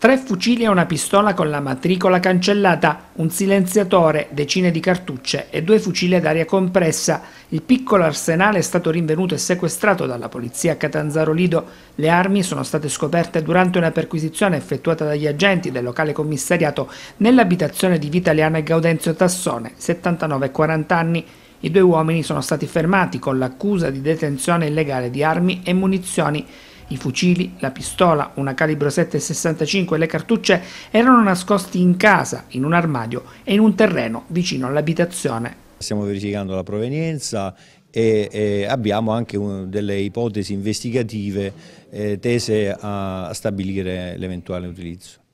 Tre fucili e una pistola con la matricola cancellata, un silenziatore, decine di cartucce e due fucili ad aria compressa. Il piccolo arsenale è stato rinvenuto e sequestrato dalla polizia a Catanzaro Lido. Le armi sono state scoperte durante una perquisizione effettuata dagli agenti del locale commissariato nell'abitazione di Vitaliano e Gaudenzio Tassone, 79 e 40 anni. I due uomini sono stati fermati con l'accusa di detenzione illegale di armi e munizioni. I fucili, la pistola, una calibro 7,65 e le cartucce erano nascosti in casa, in un armadio e in un terreno vicino all'abitazione. Stiamo verificando la provenienza e, e abbiamo anche un, delle ipotesi investigative eh, tese a, a stabilire l'eventuale utilizzo.